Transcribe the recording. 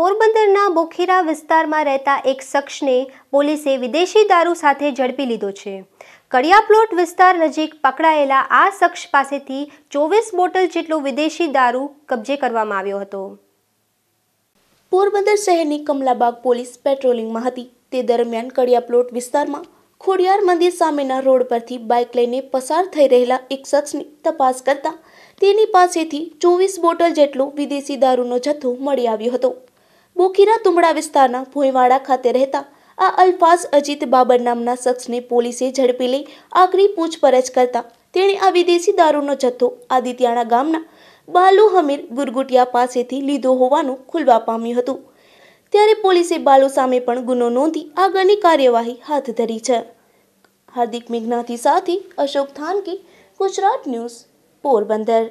પોરબંદરના બોખીરા વિસ્તારમાં રહેતા એક શખ્સને પોલીસે વિદેશી દારૂ સાથે ઝડપી લીધો છે કડિયાપ્લોટ વિસ્તાર નજીક પકડાયેલા આ શખ્સ પાસેથી ચોવીસ બોટલ જેટલો વિદેશી દારૂ કબજે કરવામાં આવ્યો હતો પોરબંદર શહેરની કમલાબાગ પોલીસ પેટ્રોલિંગમાં હતી તે દરમિયાન કડિયાપ્લોટ વિસ્તારમાં ખોડિયાર મંદિર સામેના રોડ પરથી બાઇક લઈને પસાર થઈ રહેલા એક શખ્સની તપાસ કરતા તેની પાસેથી ચોવીસ બોટલ જેટલો વિદેશી દારૂનો જથ્થો મળી આવ્યો હતો બોકીરા તુમડા વિસ્તારના ભોયવાડા ખાતે રહેતા આ અલ્ફાઝ અજીત બાબર નામના શખ્સને પોલીસે ઝડપી લઈ આકરી પૂછપરછ કરતા તેણે આ વિદેશી દારૂનો જથ્થો આદિત્યાણા ગામના બાલુ હમીર ગુરગુટિયા પાસેથી લીધો હોવાનું ખુલવા પામ્યું હતું ત્યારે પોલીસે બાલુ સામે પણ ગુનો નોંધી આગળની કાર્યવાહી હાથ ધરી છે હાર્દિક મેઘનાથી સાથે અશોક થાનકી ગુજરાત ન્યૂઝ પોરબંદર